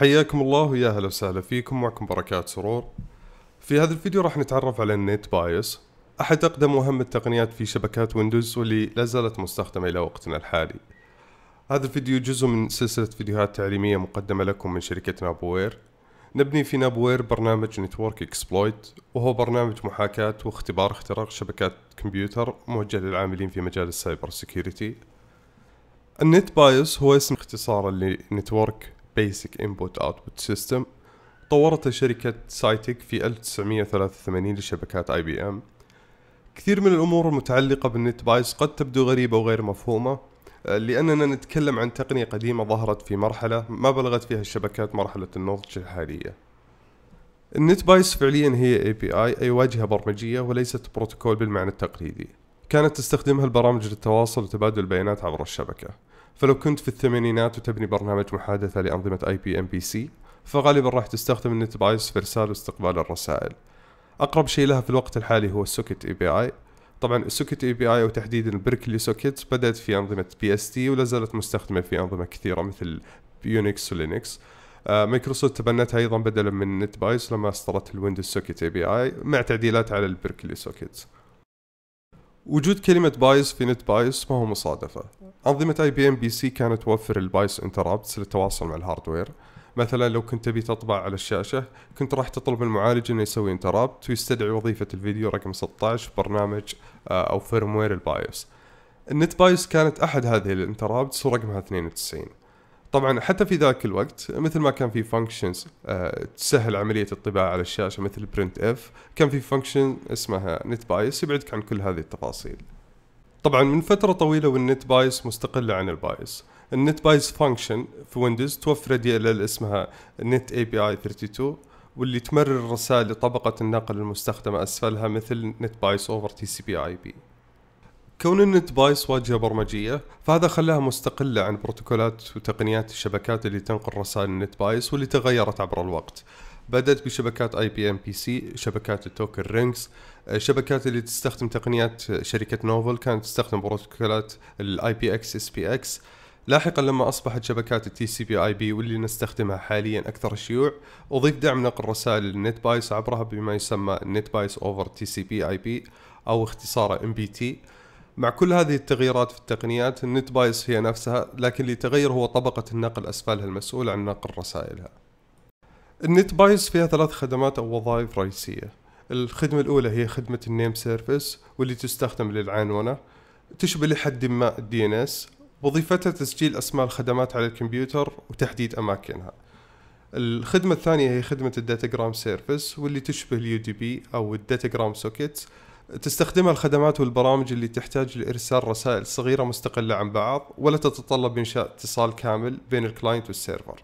حياكم الله ويا هلا وسهلا فيكم معكم بركات سرور في هذا الفيديو راح نتعرف على النت بايس احد اقدم واهم التقنيات في شبكات ويندوز واللي لا زالت مستخدمه الى وقتنا الحالي هذا الفيديو جزء من سلسلة فيديوهات تعليمية مقدمة لكم من شركة نابوير نبني في نابوير برنامج نتورك اكسبلويت وهو برنامج محاكاة واختبار اختراق شبكات كمبيوتر موجه للعاملين في مجال السايبر سيكيورتي النت بايس هو اسم اختصارا لنتورك Basic Input Output System طورته شركة سايتك في 1983 لشبكات اي بي ام كثير من الامور المتعلقة بالنت بايس قد تبدو غريبة وغير مفهومة آه، لأننا نتكلم عن تقنية قديمة ظهرت في مرحلة ما بلغت فيها الشبكات مرحلة النضج الحالية النت بايس فعليا هي API أي واجهة برمجية وليست بروتوكول بالمعنى التقليدي كانت تستخدمها البرامج للتواصل وتبادل البيانات عبر الشبكة فلو كنت في الثمانينات وتبني برنامج محادثة لأنظمة اي بي ام بي سي فغالبا راح تستخدم النت بايس في ارسال واستقبال الرسائل اقرب شيء لها في الوقت الحالي هو السوكت اي بي اي طبعا السوكت اي بي اي وتحديدا البركلي سوكت بدات في انظمه بي اس تي ولا زالت مستخدمه في انظمه كثيره مثل يونكس ولينكس آه مايكروسوفت تبنتها ايضا بدلا من نت بايس لما اصدرت الويندوز سوكت اي بي اي مع تعديلات على البركلي سوكت وجود كلمة بايس في نت بايس ما هو مصادفة أنظمة اي بي ام بي سي كانت توفر البايس انترابتس للتواصل مع الهاردوير مثلا لو كنت تبي تطبع على الشاشة كنت راح تطلب من المعالج انه يسوي انترابت ويستدعي وظيفة الفيديو رقم 16 برنامج آه، او فيرموير البايوس النت بايوس كانت احد هذه الانترابتس ورقمها 92 طبعا حتى في ذاك الوقت مثل ما كان في فانكشنز آه، تسهل عمليه الطباعه على الشاشه مثل برنت اف كان في فانكشن اسمها نت بايس يبعدك عن كل هذه التفاصيل طبعا من فتره طويله والنت بايس مستقله عن البايس النت بايس فانكشن في ويندوز توفر دي ال ال اسمها نت اي بي اي 32 واللي تمرر الرسائل لطبقه النقل المستخدمه اسفلها مثل نت بايس اوفر تي سي بي اي بي كون ان ديفايس واجهه برمجيه فهذا خلاها مستقله عن بروتوكولات وتقنيات الشبكات اللي تنقل رسائل النت بايس واللي تغيرت عبر الوقت بدأت بشبكات اي بي ام بي سي شبكات التوكن رينكس الشبكات اللي تستخدم تقنيات شركة نوفل كانت تستخدم بروتوكولات الاي بي اكس اس بي اكس لاحقا لما اصبحت شبكات التي سي بي اي بي واللي نستخدمها حاليا اكثر شيوع اضيف دعم نقل رسائل النت بايس عبرها بما يسمى النت بايس اوفر تي سي بي اي بي او اختصاره ام بي تي مع كل هذه التغييرات في التقنيات النت بايس هي نفسها لكن اللي تغير هو طبقة النقل أسفلها المسؤول عن نقل رسائلها النت بايس فيها ثلاث خدمات أو وظائف رئيسية الخدمة الأولى هي خدمة النيم سيرفيس واللي تستخدم للعنونة تشبه لحد ما الدي ان اس وظيفتها تسجيل أسماء الخدمات على الكمبيوتر وتحديد أماكنها الخدمة الثانية هي خدمة الداتاجرام سيرفيس واللي تشبه اليو دي بي أو الداتاجرام سوكيتس تستخدمها الخدمات والبرامج اللي تحتاج لإرسال رسائل صغيرة مستقلة عن بعض ولا تتطلب إنشاء اتصال كامل بين الكلاينت والسيرفر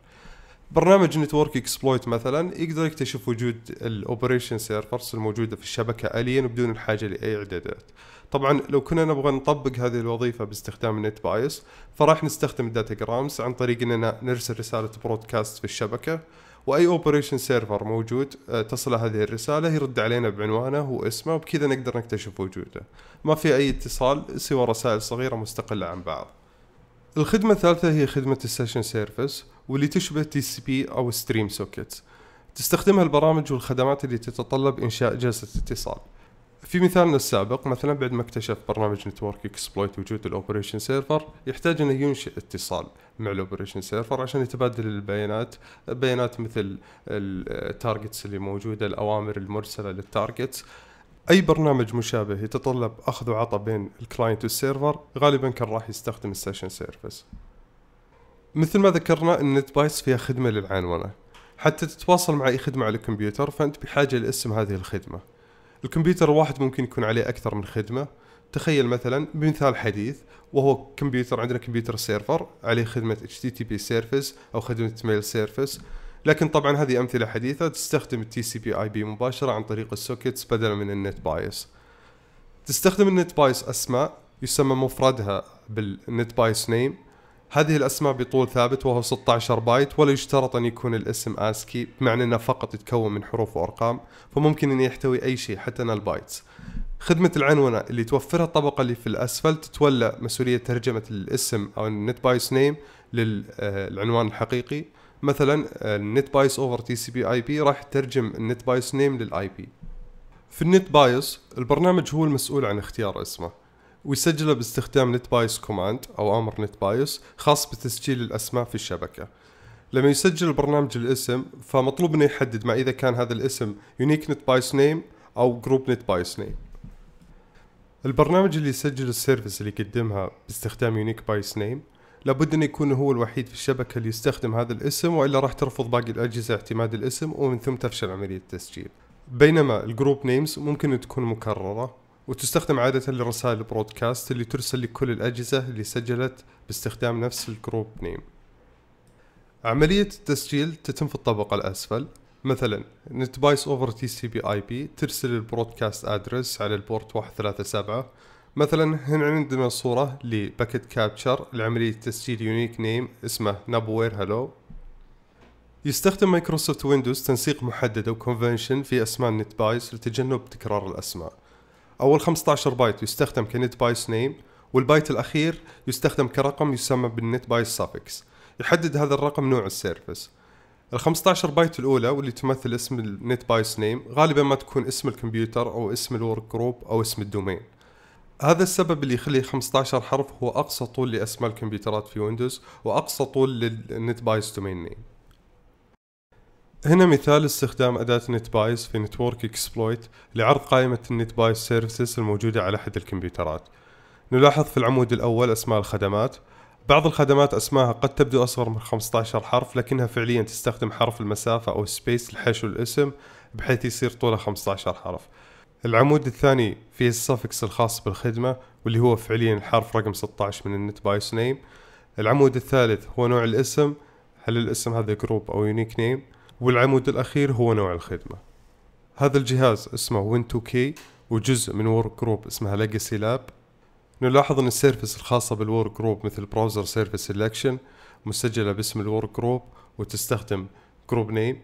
برنامج نتورك اكسبلويت مثلا يقدر يكتشف وجود الاوبريشن سيرفرز الموجوده في الشبكه اليا بدون الحاجه لاي اعدادات طبعا لو كنا نبغى نطبق هذه الوظيفه باستخدام النت بايس فراح نستخدم الداتا جرامز عن طريق اننا نرسل رساله برودكاست في الشبكه واي اوبريشن سيرفر موجود آه، تصله هذه الرساله يرد علينا بعنوانه واسمه وبكذا نقدر نكتشف وجوده ما في اي اتصال سوى رسائل صغيره مستقله عن بعض الخدمة الثالثة هي خدمة السيشن سيرفيس واللي تشبه تي سي بي أو ستريم سوكيتس تستخدمها البرامج والخدمات اللي تتطلب إنشاء جلسة اتصال في مثالنا السابق مثلا بعد ما اكتشف برنامج نتورك اكسبلويت وجود الاوبريشن سيرفر يحتاج انه ينشئ اتصال مع الاوبريشن سيرفر عشان يتبادل البيانات بيانات مثل التارجتس اللي موجوده الاوامر المرسله للتارجتس اي برنامج مشابه يتطلب اخذ وعطاء بين الكلاينت والسيرفر غالبا كان راح يستخدم السيشن سيرفيس مثل ما ذكرنا ان بايس فيها خدمه للعنونه حتى تتواصل مع اي خدمه على الكمبيوتر فانت بحاجه لاسم هذه الخدمه الكمبيوتر الواحد ممكن يكون عليه اكثر من خدمه تخيل مثلا بمثال حديث وهو كمبيوتر عندنا كمبيوتر سيرفر عليه خدمة HTTP سيرفيس أو خدمة ميل سيرفيس لكن طبعا هذه أمثلة حديثة تستخدم التي سي بي اي بي مباشرة عن طريق السوكيتس بدلا من النت بايس تستخدم النت بايس أسماء يسمى مفردها بالنت بايس نيم هذه الأسماء بطول ثابت وهو 16 بايت ولا يشترط أن يكون الاسم آسكي بمعنى أنه فقط يتكون من حروف وأرقام فممكن أن يحتوي أي شيء حتى البايتس خدمة العنونة اللي توفرها الطبقة اللي في الأسفل تتولى مسؤولية ترجمة الاسم أو النت بايس نيم للعنوان آه، الحقيقي مثلا آه، النت بايس اوفر تي سي بي اي بي راح ترجم النت بايس نيم للاي بي في النت بايس البرنامج هو المسؤول عن اختيار اسمه ويسجله باستخدام نت بايس كوماند او امر نت بايس خاص بتسجيل الاسماء في الشبكه لما يسجل البرنامج الاسم فمطلوب انه يحدد ما اذا كان هذا الاسم يونيك نت بايس نيم او جروب نت بايس نيم البرنامج اللي يسجل السيرفس اللي يقدمها باستخدام يونيك بايس نيم لابد أن يكون هو الوحيد في الشبكة اللي يستخدم هذا الاسم والا راح ترفض باقي الاجهزة اعتماد الاسم ومن ثم تفشل عملية التسجيل بينما الجروب نيمز ممكن تكون مكررة وتستخدم عادة لرسائل البرودكاست اللي ترسل لكل الأجهزة اللي سجلت باستخدام نفس الجروب نيم عملية التسجيل تتم في الطبقة الأسفل مثلا نتبايس اوفر تي سي بي اي بي ترسل البرودكاست ادرس على البورت 137 مثلا هنا عندنا صورة لباكت كابتشر لعملية تسجيل يونيك نيم اسمه نابوير هلو يستخدم مايكروسوفت ويندوز تنسيق محدد او كونفنشن في اسماء النت بايس لتجنب تكرار الاسماء اول 15 بايت يستخدم كنت بايس نيم والبايت الاخير يستخدم كرقم يسمى بالنت بايس سافكس يحدد هذا الرقم نوع السيرفس ال 15 بايت الاولى واللي تمثل اسم النت بايس نيم غالبا ما تكون اسم الكمبيوتر او اسم الورك جروب او اسم الدومين هذا السبب اللي يخلي 15 حرف هو اقصى طول لاسماء الكمبيوترات في ويندوز واقصى طول للنت بايس دومين نيم هنا مثال استخدام أداة نت بايس في نتورك اكسبلويت لعرض قائمة النت بايس سيرفيسز الموجودة على أحد الكمبيوترات نلاحظ في العمود الأول أسماء الخدمات بعض الخدمات اسماها قد تبدو اصغر من 15 حرف لكنها فعليا تستخدم حرف المسافه او السبيس لحشو الاسم بحيث يصير طوله 15 حرف العمود الثاني فيه السفكس الخاص بالخدمه واللي هو فعليا الحرف رقم 16 من النت بايس نيم العمود الثالث هو نوع الاسم هل الاسم هذا جروب او يونيك نيم والعمود الاخير هو نوع الخدمه هذا الجهاز اسمه وين 2 كي وجزء من ورك جروب اسمها ليجاسي لاب نلاحظ أن السيرفس الخاصة بالورك جروب مثل براوزر سيرفس سيلكشن مسجلة باسم الورك جروب وتستخدم جروب نيم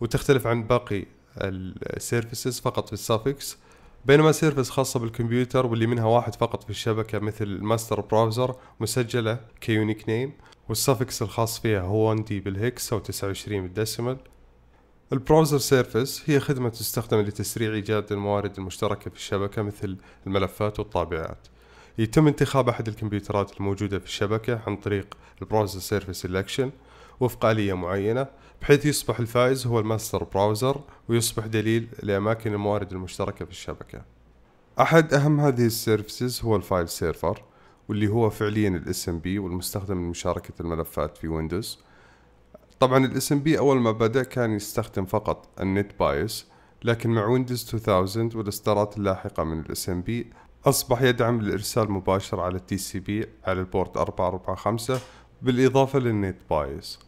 وتختلف عن باقي السيرفيسز فقط في السافكس بينما سيرفيس خاصة بالكمبيوتر واللي منها واحد فقط في الشبكة مثل الماستر براوزر مسجلة كيونيك نيم والسافكس الخاص فيها هو 1 دي بالهكس أو 29 بالديسيمال البراوزر سيرفيس هي خدمة تستخدم لتسريع إيجاد الموارد المشتركة في الشبكة مثل الملفات والطابعات يتم انتخاب أحد الكمبيوترات الموجودة في الشبكة عن طريق البراوزر سيرفيس سيلكشن وفق آلية معينة بحيث يصبح الفائز هو الماستر براوزر ويصبح دليل لأماكن الموارد المشتركة في الشبكة أحد أهم هذه السيرفيسز هو الفايل سيرفر واللي هو فعليا الاس ام بي والمستخدم لمشاركة الملفات في ويندوز طبعا الاس ام بي أول ما بدأ كان يستخدم فقط النت بايس لكن مع ويندوز 2000 والإصدارات اللاحقة من الاس ام بي أصبح يدعم الإرسال مباشر على التي سي بي على البورت 445 بالإضافة للنيت بايس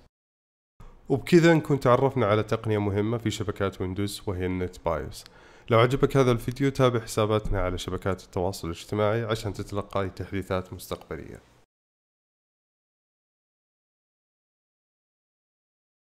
وبكذا نكون تعرفنا على تقنية مهمة في شبكات ويندوز وهي النت بايس لو عجبك هذا الفيديو تابع حساباتنا على شبكات التواصل الاجتماعي عشان تتلقى تحديثات مستقبلية